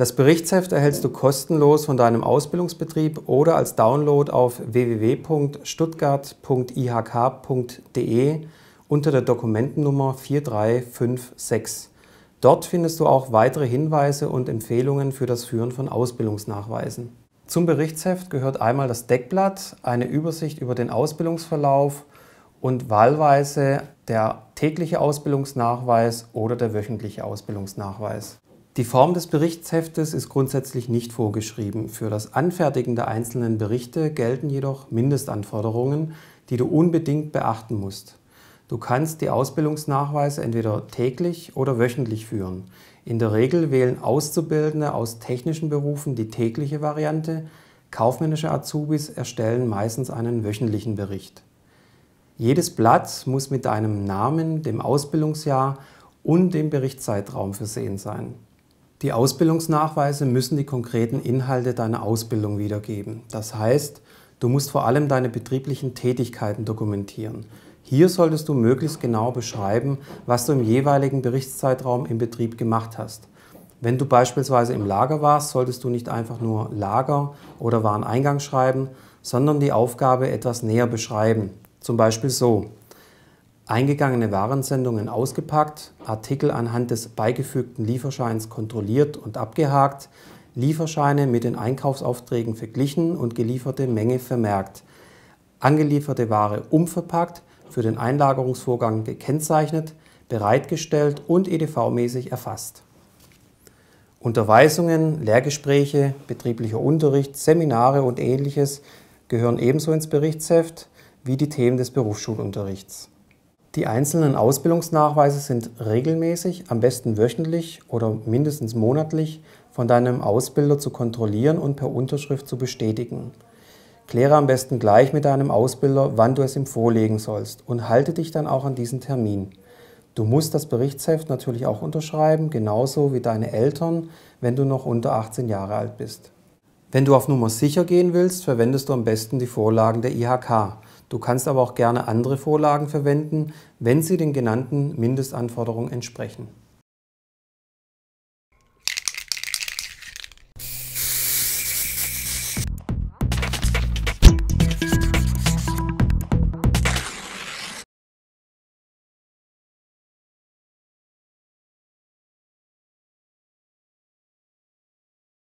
Das Berichtsheft erhältst du kostenlos von deinem Ausbildungsbetrieb oder als Download auf www.stuttgart.ihk.de unter der Dokumentennummer 4356. Dort findest du auch weitere Hinweise und Empfehlungen für das Führen von Ausbildungsnachweisen. Zum Berichtsheft gehört einmal das Deckblatt, eine Übersicht über den Ausbildungsverlauf und wahlweise der tägliche Ausbildungsnachweis oder der wöchentliche Ausbildungsnachweis. Die Form des Berichtsheftes ist grundsätzlich nicht vorgeschrieben. Für das Anfertigen der einzelnen Berichte gelten jedoch Mindestanforderungen, die du unbedingt beachten musst. Du kannst die Ausbildungsnachweise entweder täglich oder wöchentlich führen. In der Regel wählen Auszubildende aus technischen Berufen die tägliche Variante, kaufmännische Azubis erstellen meistens einen wöchentlichen Bericht. Jedes Blatt muss mit deinem Namen, dem Ausbildungsjahr und dem Berichtszeitraum versehen sein. Die Ausbildungsnachweise müssen die konkreten Inhalte deiner Ausbildung wiedergeben. Das heißt, du musst vor allem deine betrieblichen Tätigkeiten dokumentieren. Hier solltest du möglichst genau beschreiben, was du im jeweiligen Berichtszeitraum im Betrieb gemacht hast. Wenn du beispielsweise im Lager warst, solltest du nicht einfach nur Lager oder Wareneingang schreiben, sondern die Aufgabe etwas näher beschreiben. Zum Beispiel so eingegangene Warensendungen ausgepackt, Artikel anhand des beigefügten Lieferscheins kontrolliert und abgehakt, Lieferscheine mit den Einkaufsaufträgen verglichen und gelieferte Menge vermerkt, angelieferte Ware umverpackt, für den Einlagerungsvorgang gekennzeichnet, bereitgestellt und EDV-mäßig erfasst. Unterweisungen, Lehrgespräche, betrieblicher Unterricht, Seminare und ähnliches gehören ebenso ins Berichtsheft wie die Themen des Berufsschulunterrichts. Die einzelnen Ausbildungsnachweise sind regelmäßig, am besten wöchentlich oder mindestens monatlich, von deinem Ausbilder zu kontrollieren und per Unterschrift zu bestätigen. Kläre am besten gleich mit deinem Ausbilder, wann du es ihm vorlegen sollst und halte dich dann auch an diesen Termin. Du musst das Berichtsheft natürlich auch unterschreiben, genauso wie deine Eltern, wenn du noch unter 18 Jahre alt bist. Wenn du auf Nummer sicher gehen willst, verwendest du am besten die Vorlagen der IHK. Du kannst aber auch gerne andere Vorlagen verwenden, wenn sie den genannten Mindestanforderungen entsprechen.